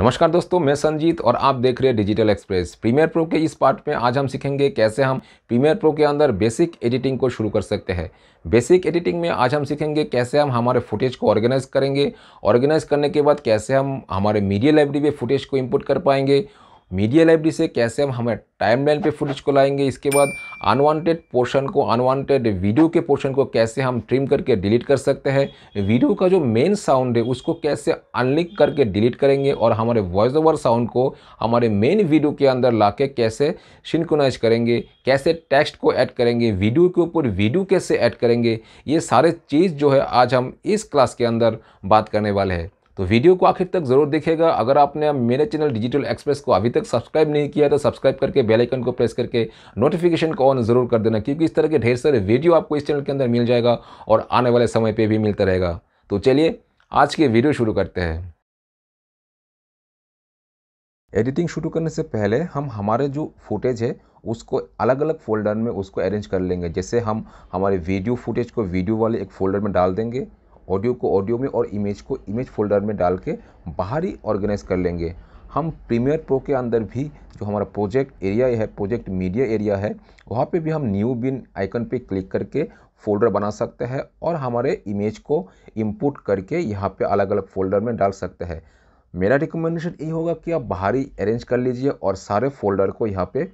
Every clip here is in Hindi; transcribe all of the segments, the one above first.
नमस्कार दोस्तों मैं संजीत और आप देख रहे हैं डिजिटल एक्सप्रेस प्रीमियर प्रो के इस पार्ट में आज हम सीखेंगे कैसे हम प्रीमियर प्रो के अंदर बेसिक एडिटिंग को शुरू कर सकते हैं बेसिक एडिटिंग में आज हम सीखेंगे कैसे हम हमारे फुटेज को ऑर्गेनाइज करेंगे ऑर्गेनाइज करने के बाद कैसे हम हमारे मीडिया लाइब्रेरी में फुटेज को इम्पुट कर पाएंगे मीडिया लाइब्रेरी से कैसे हम हमें टाइमलाइन पे फुटेज को लाएंगे इसके बाद अनवांटेड पोर्शन को अनवांटेड वीडियो के पोर्शन को कैसे हम ट्रिम करके डिलीट कर सकते हैं वीडियो का जो मेन साउंड है उसको कैसे अनलिंक करके डिलीट करेंगे और हमारे वॉइस ओवर साउंड को हमारे मेन वीडियो के अंदर ला के कैसे सिंकोनाइज करेंगे कैसे टेक्स्ट को ऐड करेंगे वीडियो के ऊपर वीडियो कैसे ऐड करेंगे ये सारे चीज़ जो है आज हम इस क्लास के अंदर बात करने वाले हैं तो वीडियो को आखिर तक ज़रूर देखेगा अगर आपने मेरे चैनल डिजिटल एक्सप्रेस को अभी तक सब्सक्राइब नहीं किया तो सब्सक्राइब करके बेल आइकन को प्रेस करके नोटिफिकेशन को ऑन ज़रूर कर देना क्योंकि इस तरह के ढेर सारे वीडियो आपको इस चैनल के अंदर मिल जाएगा और आने वाले समय पर भी मिलता रहेगा तो चलिए आज के वीडियो शुरू करते हैं एडिटिंग शुरू करने से पहले हम हमारे जो फुटेज है उसको अलग अलग फोल्डर में उसको अरेंज कर लेंगे जैसे हम हमारे वीडियो फुटेज को वीडियो वाले एक फोल्डर में डाल देंगे ऑडियो को ऑडियो में और इमेज को इमेज फोल्डर में डाल के बाहर ही ऑर्गेनाइज कर लेंगे हम प्रीमियर प्रो के अंदर भी जो हमारा प्रोजेक्ट एरिया है प्रोजेक्ट मीडिया एरिया है वहाँ पे भी हम न्यू बिन आइकन पे क्लिक करके फोल्डर बना सकते हैं और हमारे इमेज को इंपुट करके यहाँ पे अलग अलग फोल्डर में डाल सकते हैं मेरा रिकमेंडेशन ये होगा कि आप बाहरी अरेंज कर लीजिए और सारे फोल्डर को यहाँ पर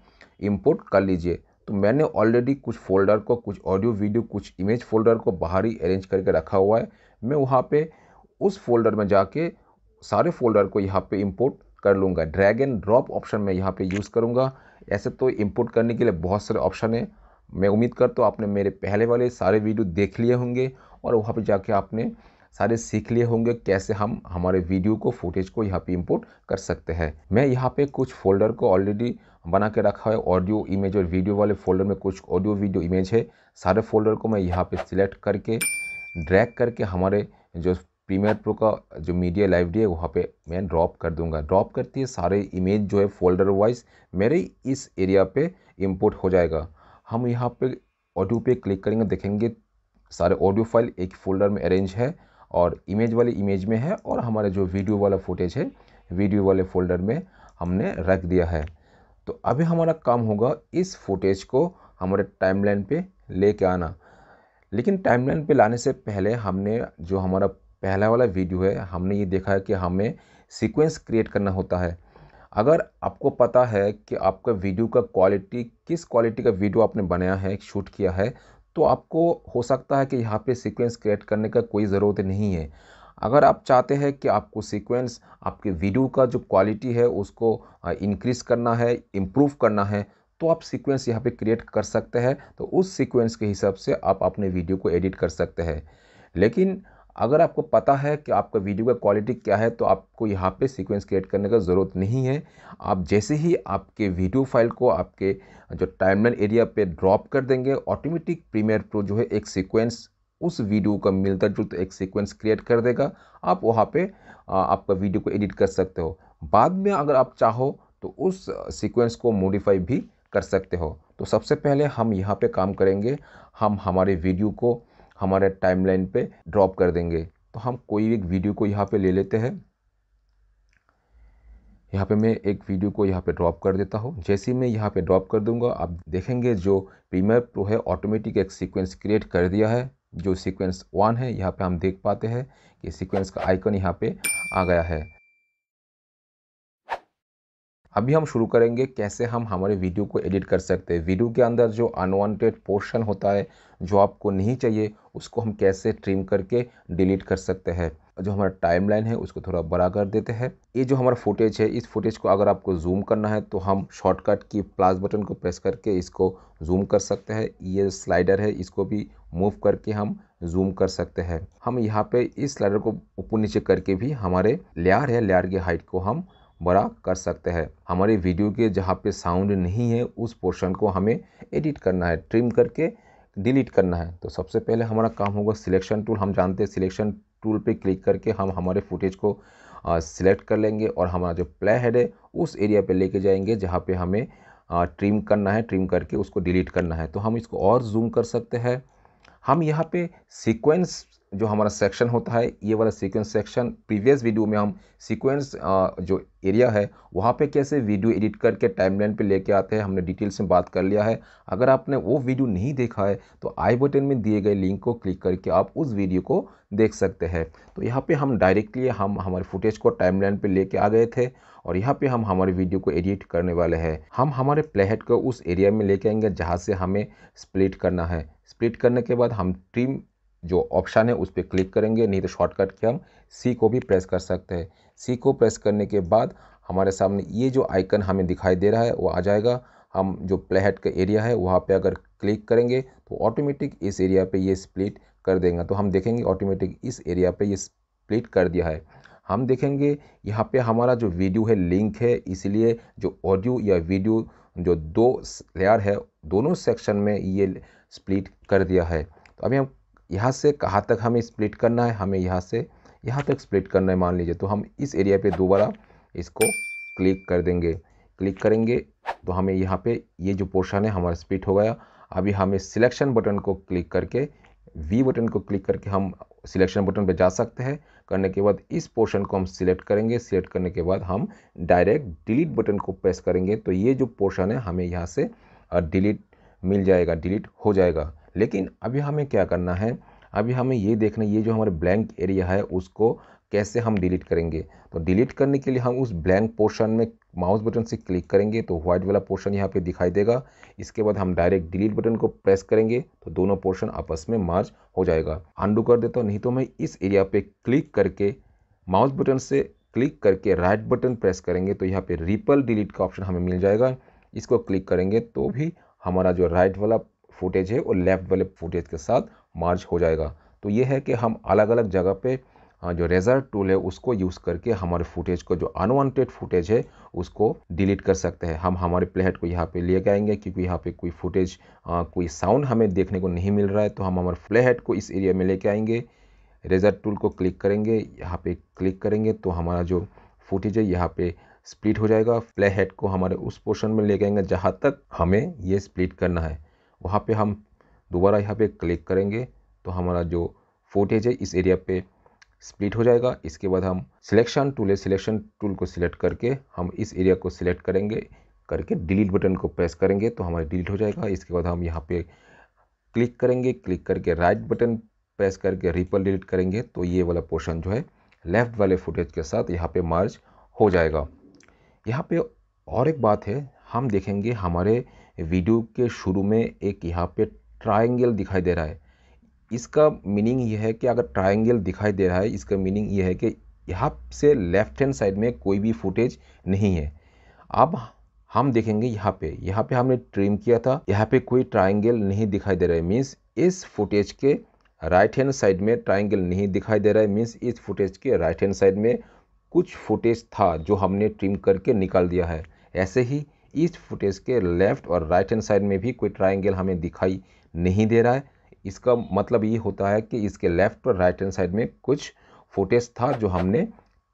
इम्पोर्ट कर लीजिए तो मैंने ऑलरेडी कुछ फोल्डर को कुछ ऑडियो वीडियो कुछ इमेज फोल्डर को बाहरी अरेंज करके रखा हुआ है मैं वहाँ पे उस फोल्डर में जाके सारे फोल्डर को यहाँ पे इंपोर्ट कर लूँगा ड्रैग एंड ड्रॉप ऑप्शन मैं यहाँ पे यूज़ करूँगा ऐसे तो इंपोर्ट करने के लिए बहुत सारे ऑप्शन हैं मैं उम्मीद करता तो हूँ आपने मेरे पहले वाले सारे वीडियो देख लिए होंगे और वहाँ पर जाके आपने सारे सीख लिए होंगे कैसे हम हमारे वीडियो को फुटेज को यहाँ पे इंपोर्ट कर सकते हैं मैं यहाँ पे कुछ फोल्डर को ऑलरेडी बना के रखा है ऑडियो इमेज और वीडियो वाले फोल्डर में कुछ ऑडियो वीडियो इमेज है सारे फोल्डर को मैं यहाँ पे सिलेक्ट करके ड्रैग करके हमारे जो प्रीमियर प्रो का जो मीडिया लाइब्रेरी है वहाँ पे मैं ड्रॉप कर दूंगा ड्रॉप करते है सारे इमेज जो है फोल्डर वाइज मेरे इस एरिया पे इंपोर्ट हो जाएगा हम यहाँ पे ऑडियो पे क्लिक करेंगे देखेंगे सारे ऑडियो फाइल एक फोल्डर में अरेंज है और इमेज वाले इमेज में है और हमारे जो वीडियो वाला फुटेज है वीडियो वाले फोल्डर में हमने रख दिया है तो अभी हमारा काम होगा इस फुटेज को हमारे टाइमलाइन पे लेके आना लेकिन टाइमलाइन पे लाने से पहले हमने जो हमारा पहला वाला वीडियो है हमने ये देखा है कि हमें सीक्वेंस क्रिएट करना होता है अगर आपको पता है कि आपका वीडियो का क्वालिटी किस क्वालिटी का वीडियो आपने बनाया है शूट किया है तो आपको हो सकता है कि यहाँ पे सीक्वेंस क्रिएट करने का कोई ज़रूरत नहीं है अगर आप चाहते हैं कि आपको सीक्वेंस आपके वीडियो का जो क्वालिटी है उसको इंक्रीज़ करना है इम्प्रूव करना है तो आप सीक्वेंस यहाँ पे क्रिएट कर सकते हैं तो उस सीक्वेंस के हिसाब से आप अपने वीडियो को एडिट कर सकते हैं लेकिन अगर आपको पता है कि आपका वीडियो का क्वालिटी क्या है तो आपको यहाँ पे सीक्वेंस क्रिएट करने का ज़रूरत नहीं है आप जैसे ही आपके वीडियो फाइल को आपके जो टाइमलाइन एरिया पे ड्रॉप कर देंगे ऑटोमेटिक प्रीमियर प्रो जो है एक सीक्वेंस उस वीडियो का मिलता जुलता तो एक सीक्वेंस क्रिएट कर देगा आप वहाँ पर आपका वीडियो को एडिट कर सकते हो बाद में अगर आप चाहो तो उस सीक्वेंस को मॉडिफाई भी कर सकते हो तो सबसे पहले हम यहाँ पे काम करेंगे हम हमारे वीडियो को हमारे टाइमलाइन पे ड्रॉप कर देंगे तो हम कोई एक वीडियो को यहाँ पे ले लेते हैं यहाँ पे मैं एक वीडियो को यहाँ पे ड्रॉप कर देता हूँ जैसे ही मैं यहाँ पे ड्रॉप कर दूंगा आप देखेंगे जो प्रीमियर प्रो है ऑटोमेटिक एक सीक्वेंस क्रिएट कर दिया है जो सीक्वेंस वन है यहाँ पे हम देख पाते हैं कि सीक्वेंस का आइकन यहाँ पे आ गया है अभी हम शुरू करेंगे कैसे हम हमारे वीडियो को एडिट कर सकते हैं वीडियो के अंदर जो अनवांटेड पोर्शन होता है जो आपको नहीं चाहिए उसको हम कैसे ट्रिम करके डिलीट कर सकते हैं जो हमारा टाइमलाइन है उसको थोड़ा बड़ा कर देते हैं ये जो हमारा फुटेज है इस फुटेज को अगर आपको जूम करना है तो हम शॉर्टकट की प्लस बटन को प्रेस करके इसको जूम कर सकते हैं ये स्लाइडर है इसको भी मूव करके हम जूम कर सकते हैं हम यहाँ पे इस स्लाइडर को ऊपर नीचे करके भी हमारे लेयर है लेयर की हाइट को हम बड़ा कर सकते हैं हमारे वीडियो के जहाँ पे साउंड नहीं है उस पोर्शन को हमें एडिट करना है ट्रिम करके डिलीट करना है तो सबसे पहले हमारा काम होगा सिलेक्शन टूल हम जानते हैं सिलेक्शन टूल पे क्लिक करके हम हमारे फुटेज को सिलेक्ट कर लेंगे और हमारा जो प्ले हेड है उस एरिया पे लेके जाएंगे जहाँ पे हमें ट्रिम करना है ट्रिम करके उसको डिलीट करना है तो हम इसको और जूम कर सकते हैं हम यहाँ पे सीक्वेंस जो हमारा सेक्शन होता है ये वाला सीक्वेंस सेक्शन प्रीवियस वीडियो में हम सीक्वेंस जो एरिया है वहाँ पे कैसे वीडियो एडिट करके टाइमलाइन पे लेके आते हैं हमने डिटेल्स में बात कर लिया है अगर आपने वो वीडियो नहीं देखा है तो आई बटन में दिए गए लिंक को क्लिक करके आप उस वीडियो को देख सकते हैं तो यहाँ पर हम डायरेक्टली हम हमारे फुटेज को टाइम लाइन पर आ गए थे और यहाँ पे हम हमारे वीडियो को एडिट करने वाले हैं हम हमारे प्लेहेड को उस एरिया में लेके आएंगे जहाँ से हमें स्प्लिट करना है स्प्लिट करने के बाद हम ट्रिम जो ऑप्शन है उस पर क्लिक करेंगे नहीं तो शॉर्टकट के हम सी को भी प्रेस कर सकते हैं सी को प्रेस करने के बाद हमारे सामने ये जो आइकन हमें दिखाई दे रहा है वो आ जाएगा हम जो प्लेहट का एरिया है वहाँ पे अगर क्लिक करेंगे तो ऑटोमेटिक इस एरिया पे ये स्प्लिट कर देंगे तो हम देखेंगे ऑटोमेटिक इस एरिया पे ये स्प्लिट कर दिया है हम देखेंगे यहाँ पे हमारा जो वीडियो है लिंक है इसलिए जो ऑडियो या वीडियो जो दो लेयर है दोनों सेक्शन में ये स्प्लिट कर दिया है तो अभी हम यहाँ से कहाँ तक हमें स्प्लिट करना है हमें यहाँ से यहाँ तक स्प्लिट करना है मान लीजिए तो हम इस एरिया पे दोबारा इसको क्लिक कर देंगे क्लिक करेंगे तो हमें यहाँ पे ये जो पोर्शन है हमारा स्प्लिट हो गया अभी हमें सिलेक्शन बटन को क्लिक करके वी बटन को क्लिक करके हम सिलेक्शन बटन पे जा सकते हैं करने के बाद इस पोर्शन को हम सिलेक्ट करेंगे सिलेक्ट करने के बाद हम डायरेक्ट डिलीट बटन को प्रेस करेंगे तो ये जो पोर्शन है हमें यहाँ से डिलीट मिल जाएगा डिलीट हो जाएगा लेकिन अभी हमें क्या करना है अभी हमें ये देखना ये जो हमारे ब्लैंक एरिया है उसको कैसे हम डिलीट करेंगे तो डिलीट करने के लिए हम उस ब्लैंक पोर्शन में माउस बटन से क्लिक करेंगे तो व्हाइट वाला पोर्शन यहाँ पे दिखाई देगा इसके बाद हम डायरेक्ट डिलीट बटन को प्रेस करेंगे तो दोनों पोर्शन आपस में मार्च हो जाएगा अंडू कर देता हूँ नहीं तो मैं इस एरिया पे क्लिक करके माउस बटन से क्लिक करके राइट बटन प्रेस करेंगे तो यहाँ पर रिपल डिलीट का ऑप्शन हमें मिल जाएगा इसको क्लिक करेंगे तो भी हमारा जो राइट वाला फुटेज है और लेफ़्ट वाले फुटेज के साथ मार्च हो जाएगा तो ये है कि हम अलग अलग जगह पे हाँ, जो रेजर टूल है उसको यूज़ करके हमारे फुटेज को जो अनवांटेड फुटेज है उसको डिलीट कर सकते हैं हम हमारे प्लेहेड को यहाँ पे ले के आएंगे क्योंकि यहाँ पे कोई फुटेज हाँ, कोई साउंड हमें देखने को नहीं मिल रहा है तो हम हमारे प्लेहेड को इस एरिया में लेके आएंगे रेजर टूल को क्लिक करेंगे यहाँ पे क्लिक करेंगे तो हमारा जो फुटेज है यहाँ पे स्प्लिट हो जाएगा प्ले हेड को हमारे उस पोर्शन में ले आएंगे जहाँ तक हमें ये स्प्लिट करना है वहाँ पे हम दोबारा यहाँ पे क्लिक करेंगे तो हमारा जो फोटेज है इस एरिया पे स्प्लिट हो जाएगा इसके बाद हम सिलेक्शन टूल है सिलेक्शन टूल को सिलेक्ट करके हम इस एरिया को सिलेक्ट करेंगे करके डिलीट बटन को प्रेस करेंगे तो हमारा डिलीट हो जाएगा इसके बाद हम यहाँ पे क्लिक करेंगे क्लिक करके राइट बटन प्रेस करके रिपल डिलीट करेंगे तो ये वाला पोर्शन जो है लेफ़्ट वाले फुटेज के साथ यहाँ पे मार्च हो जाएगा यहाँ पे और एक बात है हम देखेंगे हमारे वीडियो के शुरू में एक यहाँ पे ट्रायंगल दिखाई दे रहा है इसका मीनिंग यह है कि अगर ट्रायंगल दिखाई दे रहा है इसका मीनिंग यह है कि यहाँ से लेफ्ट हैंड साइड में कोई भी फुटेज नहीं है अब हम देखेंगे यहाँ पे यहाँ पे हमने ट्रिम किया था यहाँ पे कोई ट्राइंगल नहीं दिखाई दे रहा है मीन्स इस फुटेज के राइट हैंड साइड में ट्राइंगल नहीं दिखाई दे रहा है मीन्स इस फुटेज के राइट हैंड साइड में कुछ फुटेज था जो हमने ट्रिम करके निकाल दिया है ऐसे ही इस फुटेज के लेफ़्ट और राइट हैंड साइड में भी कोई ट्राइंगल हमें दिखाई नहीं दे रहा है इसका मतलब ये होता है कि इसके लेफ़्ट और राइट हैंड साइड में कुछ फुटेज था जो हमने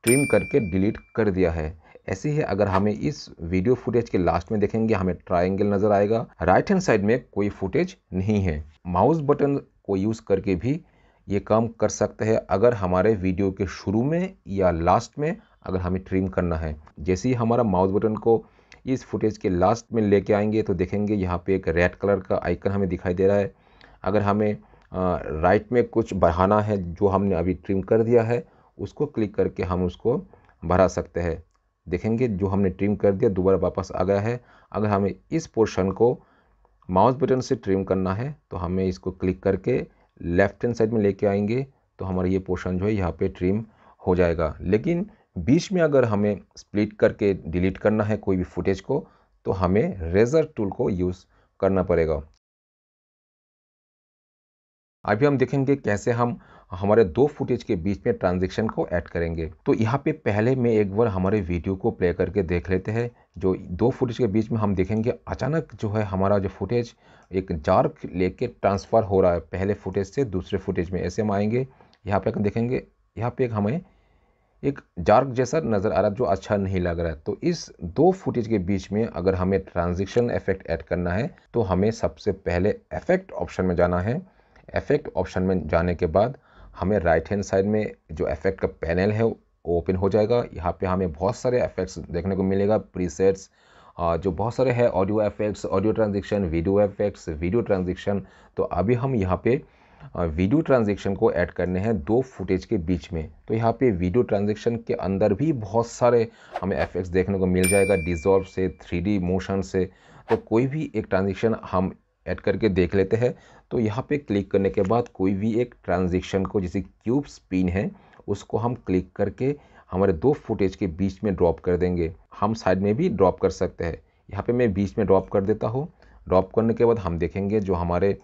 ट्रिम करके डिलीट कर दिया है ऐसे ही अगर हमें इस वीडियो फुटेज के लास्ट में देखेंगे हमें ट्राइंगल नज़र आएगा राइट हैंड साइड में कोई फुटेज नहीं है माउस बटन को यूज़ करके भी ये काम कर सकते हैं अगर हमारे वीडियो के शुरू में या लास्ट में अगर हमें ट्रिम करना है जैसे ही हमारा माउस बटन को इस फुटेज के लास्ट में लेके आएंगे तो देखेंगे यहाँ पे एक रेड कलर का आइकन हमें दिखाई दे रहा है अगर हमें राइट में कुछ बढ़ाना है जो हमने अभी ट्रिम कर दिया है उसको क्लिक करके हम उसको बढ़ा सकते हैं देखेंगे जो हमने ट्रिम कर दिया दोबारा वापस आ गया है अगर हमें इस पोर्शन को माउस बटन से ट्रिम करना है तो हमें इसको क्लिक करके लेफ्ट हैंड साइड में लेके आएंगे तो हमारा ये पोर्शन जो है यहाँ पे ट्रिम हो जाएगा लेकिन बीच में अगर हमें स्प्लिट करके डिलीट करना है कोई भी फुटेज को तो हमें रेजर टूल को यूज़ करना पड़ेगा अभी हम देखेंगे कैसे हम हमारे दो फुटेज के बीच में ट्रांजेक्शन को ऐड करेंगे तो यहाँ पे पहले मैं एक बार हमारे वीडियो को प्ले करके देख लेते हैं जो दो फुटेज के बीच में हम देखेंगे अचानक जो है हमारा जो फुटेज एक जार्क लेके ट्रांसफ़र हो रहा है पहले फुटेज से दूसरे फुटेज में ऐसे हम आएंगे यहाँ पे देखेंगे यहाँ पे हमें एक जार्क जैसा नज़र आ रहा जो अच्छा नहीं लग रहा है तो इस दो फुटेज के बीच में अगर हमें ट्रांजिशन इफेक्ट ऐड करना है तो हमें सबसे पहले इफेक्ट ऑप्शन में जाना है इफेक्ट ऑप्शन में जाने के बाद हमें राइट हैंड साइड में जो इफेक्ट का पैनल है ओपन हो जाएगा यहाँ पे हमें बहुत सारे इफेक्ट्स देखने को मिलेगा प्रीसेट्स जो बहुत सारे हैं audio effects audio transition video effects video transition तो अभी हम यहाँ पर वीडियो ट्रांजेक्शन को ऐड करने हैं दो फुटेज के बीच में तो यहाँ पे वीडियो ट्रांजेक्शन के अंदर भी बहुत सारे हमें एफेक्ट्स देखने को मिल जाएगा डिजॉल्व से थ्री मोशन से तो कोई भी एक ट्रांजेक्शन हम ऐड करके देख लेते हैं तो यहाँ पे क्लिक करने के बाद कोई भी एक ट्रांजेक्शन को जैसे क्यूब स्पिन है उसको हम क्लिक करके हमारे दो फुटेज के बीच में ड्रॉप कर देंगे हम साइड में भी ड्रॉप कर सकते हैं यहाँ पे मैं बीच में ड्रॉप कर देता हूँ ड्रॉप करने के बाद हम देखेंगे जो हमारे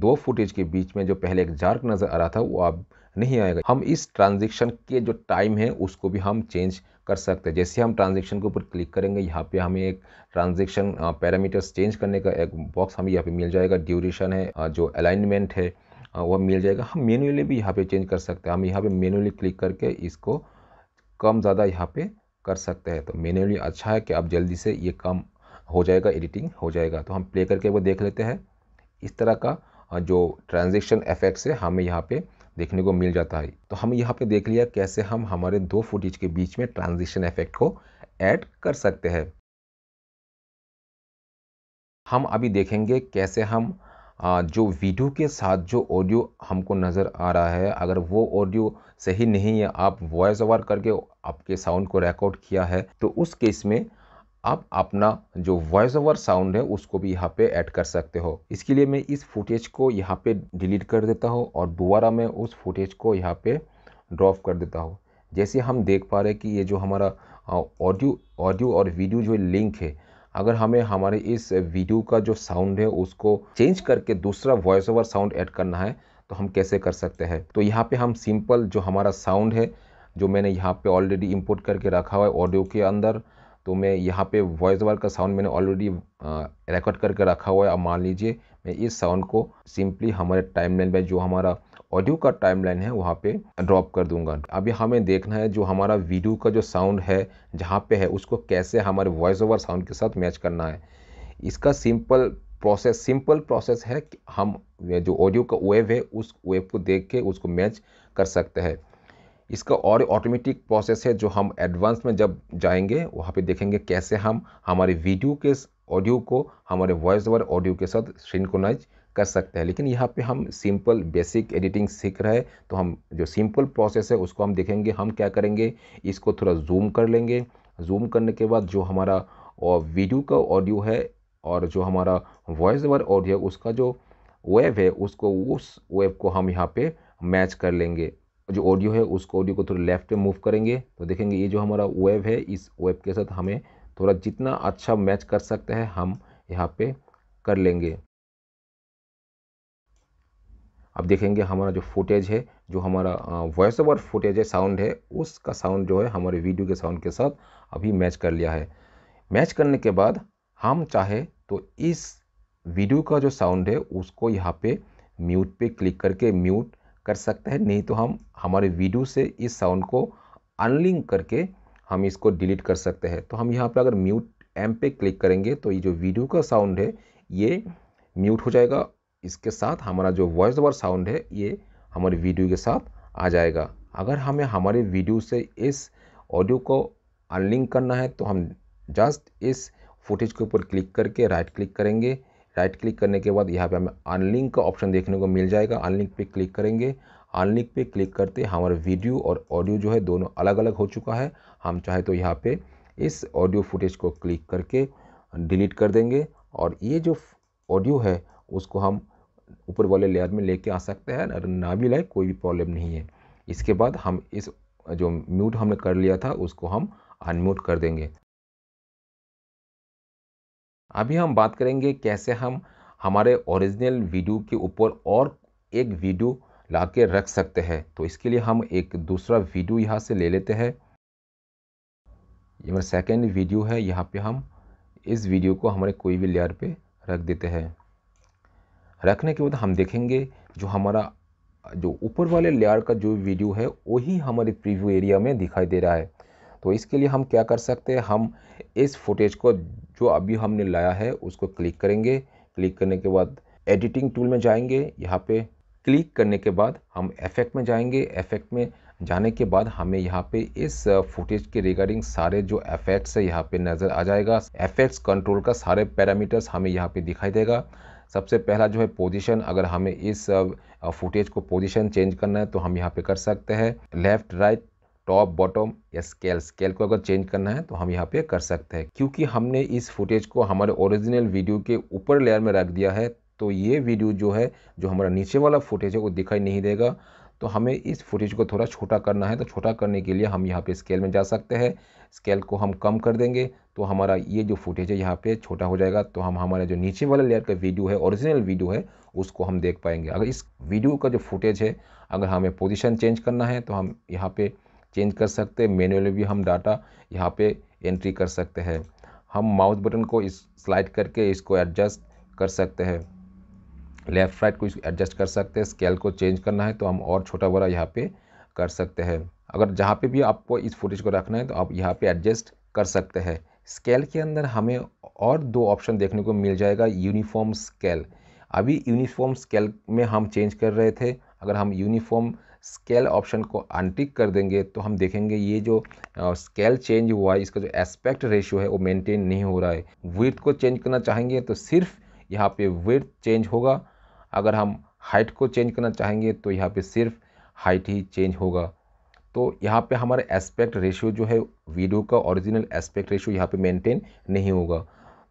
दो फुटेज के बीच में जो पहले एक जार्क नज़र आ रहा था वो अब नहीं आएगा हम इस ट्रांजेक्शन के जो टाइम है उसको भी हम चेंज कर सकते हैं जैसे हम ट्रांजेक्शन के ऊपर क्लिक करेंगे यहाँ पे हमें एक ट्रांजेक्शन पैरामीटर्स चेंज करने का एक बॉक्स हमें यहाँ पे मिल जाएगा ड्यूरेशन है जो अलाइनमेंट है वह मिल जाएगा हम मेनुअली भी यहाँ पे चेंज कर सकते हैं हम यहाँ पे मैनुअली क्लिक करके इसको कम ज़्यादा यहाँ पे कर सकते हैं तो मेनुअली अच्छा है कि आप जल्दी से ये काम हो जाएगा एडिटिंग हो जाएगा तो हम प्ले करके वो देख लेते हैं इस तरह का हाँ, जो ट्रांजेक्शन एफेक्ट है हमें यहाँ पे देखने को मिल जाता है तो हम यहाँ पे देख लिया कैसे हम हमारे दो फुटेज के बीच में ट्रांजेक्शन इफेक्ट को ऐड कर सकते हैं हम अभी देखेंगे कैसे हम जो वीडियो के साथ जो ऑडियो हमको नज़र आ रहा है अगर वो ऑडियो सही नहीं है आप वॉइस ओवर करके आपके साउंड को रिकॉर्ड किया है तो उस केस में आप अपना जो वॉइस ओवर साउंड है उसको भी यहाँ पे ऐड कर सकते हो इसके लिए मैं इस फुटेज को यहाँ पे डिलीट कर देता हूँ और दोबारा मैं उस फुटेज को यहाँ पे ड्रॉप कर देता हूँ जैसे हम देख पा रहे हैं कि ये जो हमारा ऑडियो ऑडियो और वीडियो जो लिंक है अगर हमें हमारे इस वीडियो का जो साउंड है उसको चेंज करके दूसरा वॉइस ओवर साउंड ऐड करना है तो हम कैसे कर सकते हैं तो यहाँ पे हम सिंपल जो हमारा साउंड है जो मैंने यहाँ पे ऑलरेडी इंपोर्ट करके रखा हुआ है ऑडियो के अंदर तो मैं यहाँ पे वॉइस ओवर का साउंड मैंने ऑलरेडी रिकॉर्ड करके रखा हुआ है अब मान लीजिए मैं इस साउंड को सिंपली हमारे टाइम लाइन में जो हमारा ऑडियो का टाइम लाइन है वहाँ पे ड्रॉप कर दूंगा अभी हमें देखना है जो हमारा वीडियो का जो साउंड है जहाँ पे है उसको कैसे हमारे वॉइस ओवर साउंड के साथ मैच करना है इसका सिंपल प्रोसेस सिंपल प्रोसेस है कि हम जो ऑडियो का वेव है उस वेव को देख के उसको मैच कर सकते हैं इसका और ऑटोमेटिक प्रोसेस है जो हम एडवांस में जब जाएंगे वहाँ पे देखेंगे कैसे हम हमारे वीडियो के ऑडियो को हमारे वॉइस ओवर ऑडियो के साथ सिंक्रोनाइज कर सकते हैं लेकिन यहाँ पे हम सिंपल बेसिक एडिटिंग सीख रहे हैं तो हम जो सिंपल प्रोसेस है उसको हम देखेंगे हम क्या करेंगे इसको थोड़ा जूम कर लेंगे जूम करने के बाद जो हमारा वीडियो का ऑडियो है और जो हमारा वॉइस ओवर ऑडियो उसका जो वेब है उसको उस वेब को हम यहाँ पर मैच कर लेंगे जो ऑडियो है उसको ऑडियो को थोड़ा लेफ्ट में मूव करेंगे तो देखेंगे ये जो हमारा वेब है इस वेब के साथ हमें थोड़ा जितना अच्छा मैच कर सकते हैं हम यहाँ पे कर लेंगे अब देखेंगे हमारा जो फुटेज है जो हमारा वॉइस ओवर फुटेज है साउंड है उसका साउंड जो है हमारे वीडियो के साउंड के साथ अभी मैच कर लिया है मैच करने के बाद हम चाहे तो इस वीडियो का जो साउंड है उसको यहाँ पे म्यूट पे क्लिक करके म्यूट कर सकते हैं नहीं तो हम हमारे वीडियो से इस साउंड को अनलिंक करके हम इसको डिलीट कर सकते हैं तो हम यहाँ पर अगर म्यूट एम पे क्लिक करेंगे तो ये जो वीडियो का साउंड है ये म्यूट हो जाएगा इसके साथ हमारा जो वॉइस ओवर साउंड है ये हमारे वीडियो के साथ आ जाएगा अगर हमें हमारे वीडियो से इस ऑडियो को अनलिंक करना है तो हम जस्ट इस फुटेज के ऊपर क्लिक करके राइट क्लिक करेंगे राइट क्लिक करने के बाद यहाँ पे हमें अनलिंक का ऑप्शन देखने को मिल जाएगा अनलिंक पे क्लिक करेंगे अनलिंक पे क्लिक करते हमारे वीडियो और ऑडियो जो है दोनों अलग अलग हो चुका है हम चाहे तो यहाँ पे इस ऑडियो फुटेज को क्लिक करके डिलीट कर देंगे और ये जो ऑडियो है उसको हम ऊपर वाले लेयर में लेके आ सकते हैं और ना भी लाए कोई भी प्रॉब्लम नहीं है इसके बाद हम इस जो म्यूट हमने कर लिया था उसको हम अनम्यूट कर देंगे अभी हम बात करेंगे कैसे हम हमारे ओरिजिनल वीडियो के ऊपर और एक वीडियो ला के रख सकते हैं तो इसके लिए हम एक दूसरा वीडियो यहाँ से ले लेते हैं ये मेरा सेकेंड वीडियो है यहाँ पे हम इस वीडियो को हमारे कोई भी लेयर पे रख देते हैं रखने के बाद हम देखेंगे जो हमारा जो ऊपर वाले लेयर का जो वीडियो है वही हमारे प्रीव्यू एरिया में दिखाई दे रहा है तो इसके लिए हम क्या कर सकते हैं हम इस फुटेज को जो अभी हमने लाया है उसको क्लिक करेंगे क्लिक करने के बाद एडिटिंग टूल में जाएंगे यहाँ पे क्लिक करने के बाद हम इफेक्ट में जाएंगे इफेक्ट में जाने के बाद हमें यहाँ पे इस फुटेज के रिगार्डिंग सारे जो इफेक्ट्स है यहाँ पे नज़र आ जाएगा इफेक्ट्स कंट्रोल का सारे पैरामीटर्स हमें यहाँ पे दिखाई देगा सबसे पहला जो है पोजीशन अगर हमें इस फुटेज को पोजीशन चेंज करना है तो हम यहाँ पे कर सकते हैं लेफ़्ट राइट टॉप बॉटम या स्केल स्केल को अगर चेंज करना है तो हम यहाँ पे कर सकते हैं क्योंकि हमने इस फुटेज को हमारे ओरिजिनल वीडियो के ऊपर लेयर में रख दिया है तो ये वीडियो जो है जो हमारा नीचे वाला फुटेज है वो दिखाई नहीं देगा तो हमें इस फुटेज को थोड़ा छोटा करना है तो छोटा करने के लिए हम यहाँ पे स्केल में जा सकते हैं स्केल को हम कम कर देंगे तो हमारा ये जो फुटेज है यहाँ पे छोटा हो जाएगा तो हम हमारा जो नीचे वाला लेयर का वीडियो है ओरिजिनल वीडियो है उसको हम देख पाएंगे अगर इस वीडियो का जो फुटेज है अगर हमें पोजिशन चेंज करना है तो हम यहाँ पर चेंज कर सकते हैं मैनुअली भी हम डाटा यहाँ पे एंट्री कर सकते हैं हम माउथ बटन को इस स्लाइड करके इसको एडजस्ट कर सकते हैं लेफ़्ट राइट को एडजस्ट कर सकते हैं स्केल को चेंज करना है तो हम और छोटा बड़ा यहाँ पे कर सकते हैं अगर जहाँ पे भी आपको इस फुटेज को रखना है तो आप यहाँ पे एडजस्ट कर सकते हैं स्केल के अंदर हमें और दो ऑप्शन देखने को मिल जाएगा यूनिफॉर्म स्केल अभी यूनिफॉर्म स्केल में हम चेंज कर रहे थे अगर हम यूनिफॉर्म स्केल ऑप्शन को अनटिक कर देंगे तो हम देखेंगे ये जो स्केल चेंज हुआ है इसका जो एस्पेक्ट रेशियो है वो मेंटेन नहीं हो रहा है विथ को चेंज करना चाहेंगे तो सिर्फ यहाँ पे विर्थ चेंज होगा अगर हम हाइट को चेंज करना चाहेंगे तो यहाँ पे सिर्फ हाइट ही चेंज होगा तो यहाँ पे हमारे एस्पेक्ट रेशियो जो है वीडियो का ओरिजिनल एस्पेक्ट रेशियो यहाँ पे मेंटेन नहीं होगा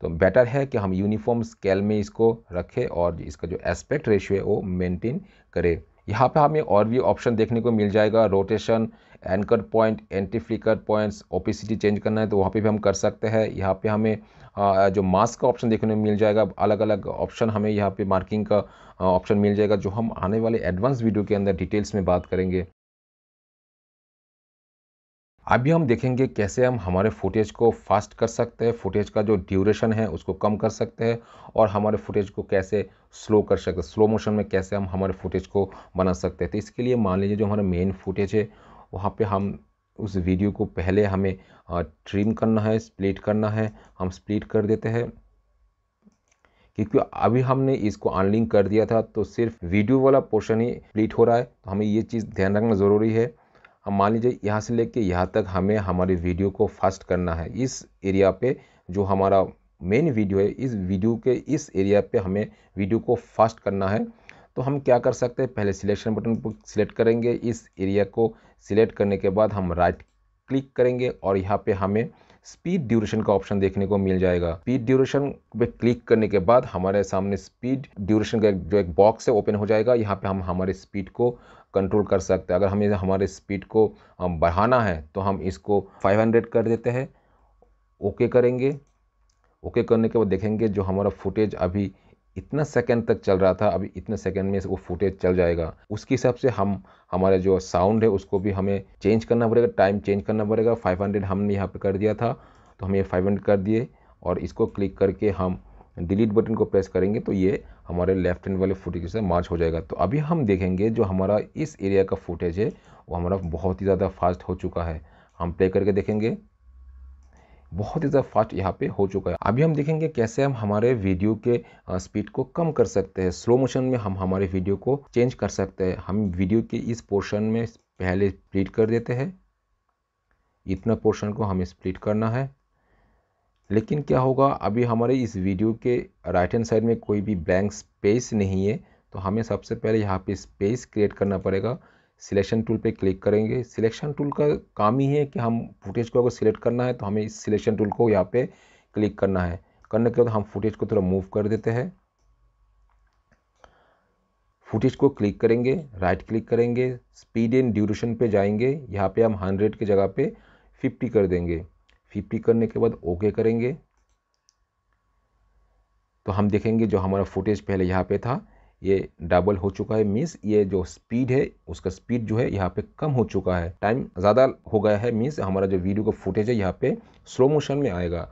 तो बेटर है कि हम यूनिफॉर्म स्केल में इसको रखें और इसका जो एस्पेक्ट रेशियो है वो मेंटेन करें यहाँ पे हमें और भी ऑप्शन देखने को मिल जाएगा rotation anchor point anti flicker points opacity change करना है तो वहाँ पे भी हम कर सकते हैं यहाँ पे हमें जो मास्क का ऑप्शन देखने को मिल जाएगा अलग अलग ऑप्शन हमें यहाँ पे मार्किंग का ऑप्शन मिल जाएगा जो हम आने वाले एडवांस वीडियो के अंदर डिटेल्स में बात करेंगे अभी हम देखेंगे कैसे हम हमारे फुटेज को फास्ट कर सकते हैं फुटेज का जो ड्यूरेशन है उसको कम कर सकते हैं और हमारे फुटेज को कैसे स्लो कर सकते स्लो मोशन में कैसे हम हमारे फुटेज को बना सकते हैं तो इसके लिए मान लीजिए जो हमारा मेन फुटेज है वहाँ पे हम उस वीडियो को पहले हमें ट्रिम करना है स्प्लिट करना है हम स्प्लिट कर देते हैं क्योंकि अभी हमने इसको अनलिंक कर दिया था तो सिर्फ वीडियो वाला पोर्शन ही स्प्लिट हो रहा है तो हमें ये चीज़ ध्यान रखना ज़रूरी है अब मान लीजिए यहाँ से लेके यहाँ तक हमें हमारी वीडियो को फास्ट करना है इस एरिया पे जो हमारा मेन वीडियो है इस वीडियो के इस एरिया पे हमें वीडियो को फास्ट करना है तो हम क्या कर सकते हैं पहले सिलेक्शन बटन को सिलेक्ट करेंगे इस एरिया को सिलेक्ट करने के बाद हम राइट क्लिक करेंगे और यहाँ पर हमें स्पीड ड्यूरेशन का ऑप्शन देखने को मिल जाएगा स्पीड ड्यूरेशन पे क्लिक करने के बाद हमारे सामने स्पीड ड्यूरेशन का जो एक बॉक्स है ओपन हो जाएगा यहाँ पे हम हमारे स्पीड को कंट्रोल कर सकते हैं अगर हमें हमारे स्पीड को हम बढ़ाना है तो हम इसको 500 कर देते हैं ओके करेंगे ओके करने के बाद देखेंगे जो हमारा फुटेज अभी इतना सेकंड तक चल रहा था अभी इतने सेकंड में वो फुटेज चल जाएगा उसके हिसाब से हम हमारे जो साउंड है उसको भी हमें चेंज करना पड़ेगा टाइम चेंज करना पड़ेगा 500 हमने यहाँ पे कर दिया था तो हम ये 500 कर दिए और इसको क्लिक करके हम डिलीट बटन को प्रेस करेंगे तो ये हमारे लेफ्ट हैंड वाले फुटेज से मार्च हो जाएगा तो अभी हम देखेंगे जो हमारा इस एरिया का फुटेज है वो हमारा बहुत ही ज़्यादा फास्ट हो चुका है हम प्ले करके देखेंगे बहुत ही ज़्यादा फास्ट यहाँ पे हो चुका है अभी हम देखेंगे कैसे हम हमारे वीडियो के स्पीड को कम कर सकते हैं स्लो मोशन में हम हमारे वीडियो को चेंज कर सकते हैं हम वीडियो के इस पोर्शन में पहले स्प्लिट कर देते हैं इतना पोर्शन को हमें स्प्लिट करना है लेकिन क्या होगा अभी हमारे इस वीडियो के राइट हैंड साइड में कोई भी ब्लैंक स्पेस नहीं है तो हमें सबसे पहले यहाँ पे स्पेस क्रिएट करना पड़ेगा सिलेक्शन टूल पे क्लिक करेंगे सिलेक्शन टूल का काम ही है कि हम फुटेज को अगर सिलेक्ट करना है तो हमें इस सिलेक्शन टूल को यहाँ पे क्लिक करना है करने के बाद हम फुटेज को थोड़ा मूव कर देते हैं फुटेज को क्लिक करेंगे राइट क्लिक करेंगे स्पीड एंड ड्यूरेशन पे जाएंगे यहाँ पे हम 100 के जगह पे 50 कर देंगे फिफ्टी करने के बाद ओके करेंगे तो हम देखेंगे जो हमारा फुटेज पहले यहाँ पे था ये डबल हो चुका है मीन्स ये जो स्पीड है उसका स्पीड जो है यहाँ पे कम हो चुका है टाइम ज़्यादा हो गया है मीन्स हमारा जो वीडियो का फुटेज है यहाँ पे स्लो मोशन में आएगा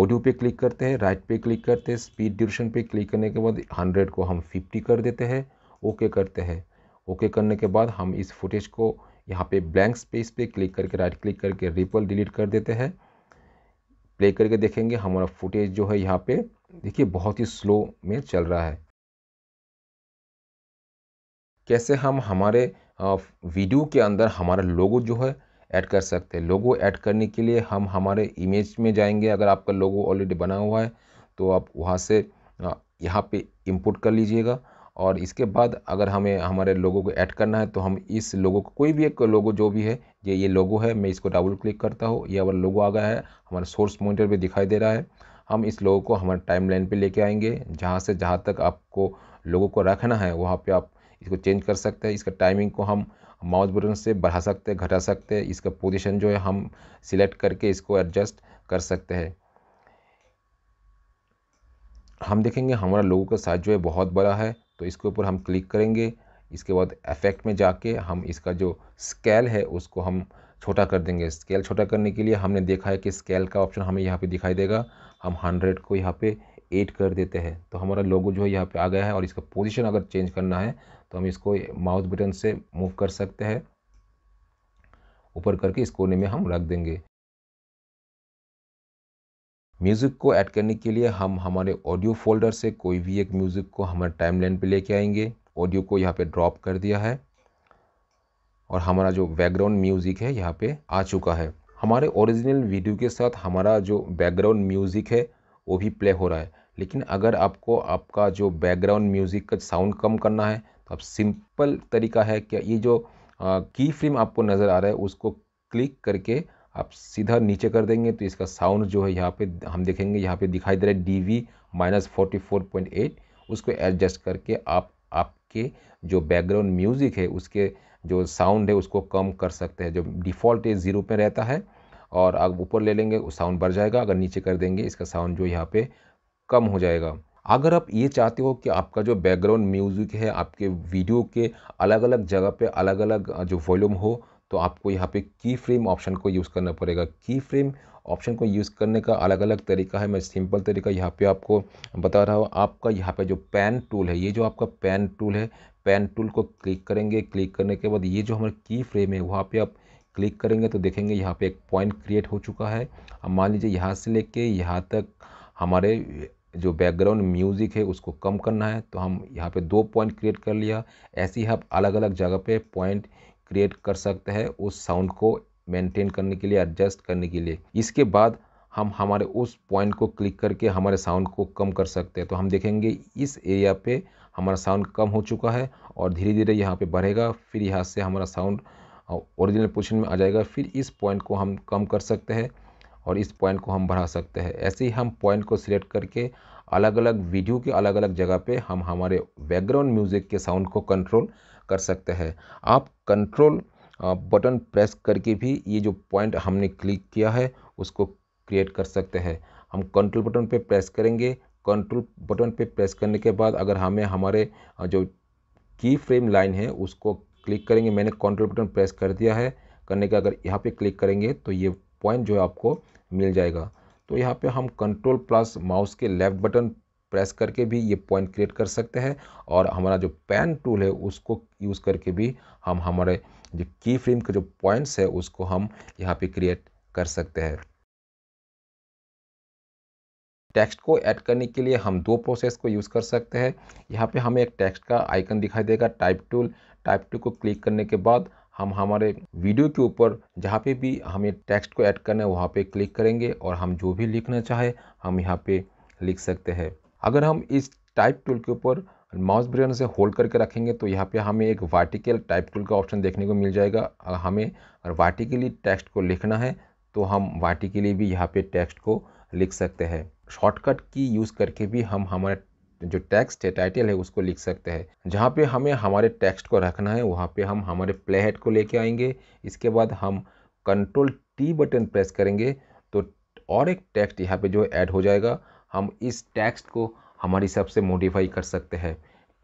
ऑडियो पे क्लिक करते हैं राइट पे क्लिक करते हैं स्पीड ड्यूरेशन पे क्लिक करने के बाद हंड्रेड को हम फिफ्टी कर देते हैं ओके करते हैं ओके करने के बाद हम इस फुटेज को यहाँ पे ब्लैंक स्पेस पे क्लिक करके राइट क्लिक करके रिपल डिलीट कर देते हैं प्ले करके देखेंगे हमारा फुटेज जो है यहाँ पे देखिए बहुत ही स्लो में चल रहा है कैसे हम हमारे वीडियो के अंदर हमारा लोगो जो है ऐड कर सकते हैं लोगो ऐड करने के लिए हम हमारे इमेज में जाएंगे अगर आपका लोगो ऑलरेडी बना हुआ है तो आप वहाँ से यहाँ पे इंपोर्ट कर लीजिएगा और इसके बाद अगर हमें हमारे लोगों को ऐड करना है तो हम इस लोगों को कोई भी एक लोगो जो भी है ये ये लोगो है मैं इसको डबल क्लिक करता हूँ ये हमारा लोगो आ गया है हमारा सोर्स मोनिटर भी दिखाई दे रहा है हम इस लोगों को हमारे टाइम लाइन पर लेके आएंगे जहाँ से जहाँ तक आपको लोगों को रखना है वहाँ पर आप इसको चेंज कर सकते हैं इसका टाइमिंग को हम माउस बटन से बढ़ा सकते हैं घटा सकते हैं इसका पोजीशन जो है हम सिलेक्ट करके इसको एडजस्ट कर सकते हैं हम देखेंगे हमारा लोगों का साइज जो है बहुत बड़ा है तो इसके ऊपर हम क्लिक करेंगे इसके बाद इफेक्ट में जाके हम इसका जो स्केल है उसको हम छोटा कर देंगे स्केल छोटा करने के लिए हमने देखा है कि स्केल का ऑप्शन हमें यहाँ पे दिखाई देगा हम हंड्रेड को यहाँ पे एट कर देते हैं तो हमारा लोगो जो है यहाँ पे आ गया है और इसका पोजीशन अगर चेंज करना है तो हम इसको माउथ बटन से मूव कर सकते हैं ऊपर करके इस कोने में हम रख देंगे म्यूज़िक को ऐड करने के लिए हम हमारे ऑडियो फोल्डर से कोई भी एक म्यूज़िक को हमारे टाइम लाइन पर लेके आएंगे ऑडियो को यहाँ पे ड्रॉप कर दिया है और हमारा जो बैकग्राउंड म्यूज़िक है यहाँ पे आ चुका है हमारे ओरिजिनल वीडियो के साथ हमारा जो बैकग्राउंड म्यूज़िक है वो भी प्ले हो रहा है लेकिन अगर आपको आपका जो बैकग्राउंड म्यूज़िक का साउंड कम करना है तो आप सिंपल तरीका है कि ये जो की फ्रेम आपको नज़र आ रहा है उसको क्लिक करके आप सीधा नीचे कर देंगे तो इसका साउंड जो है यहाँ पे हम देखेंगे यहाँ पे दिखाई दे रहा है D V minus forty four point eight उसको एडजस्ट करके आप आपके जो बैकग्राउंड म्यूज़िक है उसके जो साउंड है उसको कम कर सकते हैं जो डिफ़ॉल्ट है ज़ीरो पे रहता है और आप ऊपर ले लेंगे वो साउंड बढ़ जाएगा अगर नीचे कर देंगे इसका साउंड जो यहाँ पर कम हो जाएगा अगर आप ये चाहते हो कि आपका जो बैकग्राउंड म्यूज़िक है आपके वीडियो के अलग अलग जगह पे अलग अलग जो वॉल्यूम हो तो आपको यहाँ पे की फ्रेम ऑप्शन को यूज़ करना पड़ेगा की फ्रेम ऑप्शन को यूज़ करने का अलग अलग तरीका है मैं सिंपल तरीका यहाँ पे आपको बता रहा हूँ आपका यहाँ पे जो पेन टूल है ये जो आपका पेन टूल है पेन टूल को क्लिक करेंगे क्लिक करने के बाद ये जो हमारा की फ्रेम है वहाँ पर आप क्लिक करेंगे तो देखेंगे यहाँ पर एक पॉइंट क्रिएट हो चुका है अब मान लीजिए यहाँ से लेके यहाँ तक हमारे जो बैकग्राउंड म्यूज़िक है उसको कम करना है तो हम यहाँ पे दो पॉइंट क्रिएट कर लिया ऐसे ही आप अलग अलग जगह पे पॉइंट क्रिएट कर सकते हैं उस साउंड को मेंटेन करने के लिए एडजस्ट करने के लिए इसके बाद हम हमारे उस पॉइंट को क्लिक करके हमारे साउंड को कम कर सकते हैं तो हम देखेंगे इस एरिया पे हमारा साउंड कम हो चुका है और धीरे धीरे यहाँ पे बढ़ेगा फिर यहाँ से हमारा साउंड ओरिजिनल पोजिशन में आ जाएगा फिर इस पॉइंट को हम कम कर सकते हैं और इस पॉइंट को हम बढ़ा सकते हैं ऐसे ही हम पॉइंट को सिलेक्ट करके अलग अलग वीडियो के अलग अलग जगह पे हम हमारे बैकग्राउंड म्यूज़िक के साउंड को कंट्रोल कर सकते हैं आप कंट्रोल बटन प्रेस करके भी ये जो पॉइंट हमने क्लिक किया है उसको क्रिएट कर सकते हैं हम कंट्रोल बटन पे प्रेस करेंगे कंट्रोल बटन पे प्रेस करने के बाद अगर हमें हमारे जो की फ्रेम लाइन है उसको क्लिक करेंगे मैंने कंट्रोल बटन प्रेस कर दिया है करने का अगर यहाँ पे क्लिक करेंगे तो ये पॉइंट जो है आपको मिल जाएगा तो यहाँ पे हम कंट्रोल प्लस माउस के लेफ़्ट बटन प्रेस करके भी ये पॉइंट क्रिएट कर सकते हैं और हमारा जो पेन टूल है उसको यूज़ करके भी हम हमारे जो की फ्रेम के जो पॉइंट्स है उसको हम यहाँ पे क्रिएट कर सकते हैं टेक्स्ट को ऐड करने के लिए हम दो प्रोसेस को यूज़ कर सकते हैं यहाँ पे हमें एक टेक्स्ट का आइकन दिखाई देगा टाइप टूल टाइप टू को क्लिक करने के बाद हम हमारे वीडियो के ऊपर जहाँ पे भी हमें टेक्स्ट को ऐड करना है वहाँ पे क्लिक करेंगे और हम जो भी लिखना चाहे हम यहाँ पे लिख सकते हैं अगर हम इस टाइप टूल के ऊपर माउस ब्रेन से होल्ड करके रखेंगे तो यहाँ पे हमें एक वर्टिकल टाइप टूल का ऑप्शन देखने को मिल जाएगा अगर हमें वार्टिकली वर्टिकली टेक्स्ट को लिखना है तो हम वर्टिकली भी यहाँ पे टेक्स्ट को लिख सकते हैं शॉर्टकट की यूज़ करके भी हम हमारे जो टेक्स्ट है टाइटल है उसको लिख सकते हैं जहाँ पर हमें हमारे टेक्स्ट को रखना है वहाँ पर हम हमारे प्ले हेड को ले आएंगे इसके बाद हम कंट्रोल टी बटन प्रेस करेंगे तो और एक टेक्स्ट यहाँ पर जो ऐड हो जाएगा हम इस टेक्स्ट को हमारे हिसाब से मॉडिफाई कर सकते हैं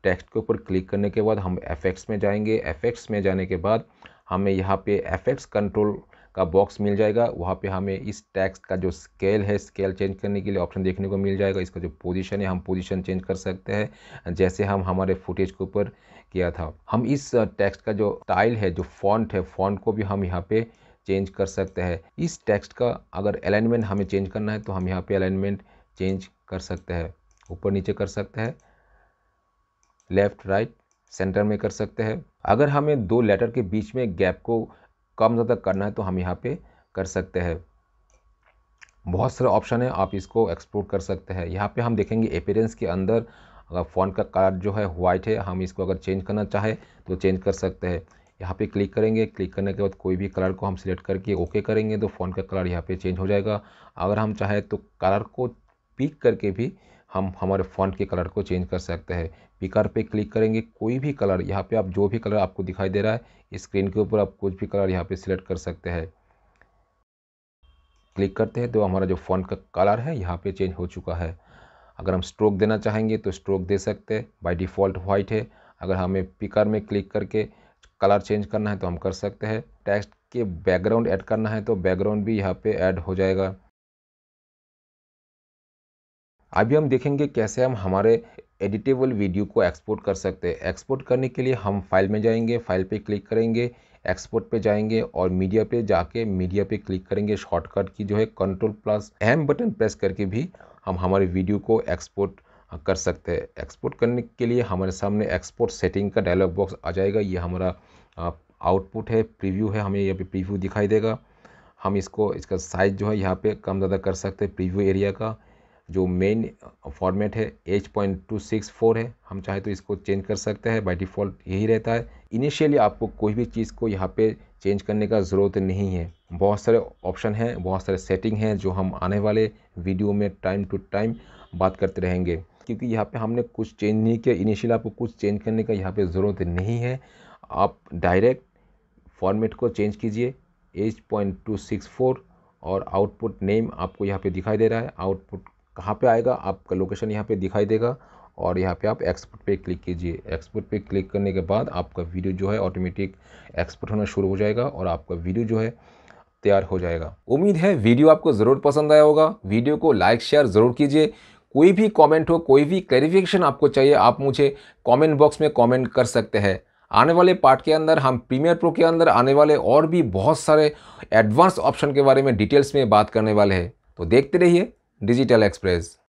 टेक्स्ट के ऊपर क्लिक करने के बाद हम एफेक्ट्स में जाएंगे एफेक्ट्स में जाने के बाद हमें यहाँ पे एफेक्ट्स कंट्रोल का बॉक्स मिल जाएगा वहाँ पे हमें इस टेक्स्ट का जो स्केल है स्केल चेंज करने के लिए ऑप्शन देखने को मिल जाएगा इसका जो पोजीशन है हम पोजीशन चेंज कर सकते हैं जैसे हम हमारे फुटेज के ऊपर किया था हम इस टेक्स्ट का जो टाइल है जो फॉन्ट है फॉन्ट को भी हम यहाँ पे चेंज कर सकते हैं इस टेक्स्ट का अगर अलाइनमेंट हमें चेंज करना है तो हम यहाँ पे अलाइनमेंट चेंज कर सकते हैं ऊपर नीचे कर सकते हैं लेफ़्ट राइट सेंटर में कर सकते हैं अगर हमें दो लेटर के बीच में गैप को कम ज़्यादा करना है तो हम यहाँ पे कर सकते हैं बहुत सारे ऑप्शन है आप इसको एक्सप्लोर कर सकते हैं यहाँ पे हम देखेंगे अपेरेंस के अंदर अगर फ़ोन का कलर जो है वाइट है हम इसको अगर चेंज करना चाहें तो चेंज कर सकते हैं यहाँ पे क्लिक करेंगे क्लिक करने के बाद कोई भी कलर को हम सिलेक्ट करके ओके करेंगे तो फ़ोन का कलर यहाँ पे चेंज हो जाएगा अगर हम चाहें तो कलर को पिक करके भी हम हमारे फॉन्ट के कलर को चेंज कर सकते हैं पिकर पे क्लिक करेंगे कोई भी कलर यहाँ पे आप जो भी कलर आपको दिखाई दे रहा है स्क्रीन के ऊपर आप कुछ भी कलर यहाँ पे सिलेक्ट कर सकते हैं क्लिक करते हैं तो हमारा जो फॉन्ट का कलर है यहाँ पे चेंज हो चुका है अगर हम स्ट्रोक देना चाहेंगे तो स्ट्रोक दे सकते हैं बाई डिफ़ॉल्ट वाइट है अगर हमें पिकर में क्लिक करके कलर चेंज करना है तो हम कर सकते हैं टेक्स्ट के बैकग्राउंड ऐड करना है तो बैकग्राउंड भी यहाँ पर ऐड हो जाएगा अभी हम देखेंगे कैसे हम हमारे एडिटेबल वीडियो को एक्सपोर्ट कर सकते हैं एक्सपोर्ट करने के लिए हम फाइल में जाएंगे फाइल पे क्लिक करेंगे एक्सपोर्ट पे जाएंगे और मीडिया पे जाके मीडिया पे क्लिक करेंगे शॉर्टकट की जो है control plus M button press करके भी हम हमारे वीडियो को एक्सपोर्ट कर सकते हैं एक्सपोर्ट करने के लिए हमारे सामने एक्सपोर्ट सेटिंग का डायलॉग बॉक्स आ जाएगा ये हमारा आउटपुट है प्रीव्यू है हमें यहाँ पे प्रीव्यू दिखाई देगा हम इसको इसका साइज़ जो है यहाँ पे कम ज़्यादा कर सकते हैं प्रीव्यू एरिया का जो मेन फॉर्मेट है H point two six four है हम चाहे तो इसको चेंज कर सकते हैं बाय डिफ़ॉल्ट यही रहता है इनिशियली आपको कोई भी चीज़ को यहाँ पे चेंज करने का ज़रूरत नहीं है बहुत सारे ऑप्शन हैं बहुत सारे सेटिंग हैं जो हम आने वाले वीडियो में टाइम टू टाइम बात करते रहेंगे क्योंकि यहाँ पर हमने कुछ चेंज नहीं किया इनिशियली आपको कुछ चेंज करने का यहाँ पर ज़रूरत नहीं है आप डायरेक्ट फॉर्मेट को चेंज कीजिए H point two six four और आउटपुट नेम आपको यहाँ पे दिखाई दे रहा है आउटपुट कहाँ पे आएगा आपका लोकेशन यहाँ पे दिखाई देगा और यहाँ पे आप एक्सपोर्ट पे क्लिक कीजिए एक्सपोर्ट पे क्लिक करने के बाद आपका वीडियो जो है ऑटोमेटिक एक्सपोर्ट होना शुरू हो जाएगा और आपका वीडियो जो है तैयार हो जाएगा उम्मीद है वीडियो आपको ज़रूर पसंद आया होगा वीडियो को लाइक शेयर ज़रूर कीजिए कोई भी कॉमेंट हो कोई भी क्लेरिफिकेशन आपको चाहिए आप मुझे कॉमेंट बॉक्स में कॉमेंट कर सकते हैं आने वाले पार्ट के अंदर हम प्रीमियर प्रो के अंदर आने वाले और भी बहुत सारे एडवांस ऑप्शन के बारे में डिटेल्स में बात करने वाले हैं तो देखते रहिए Digital Express.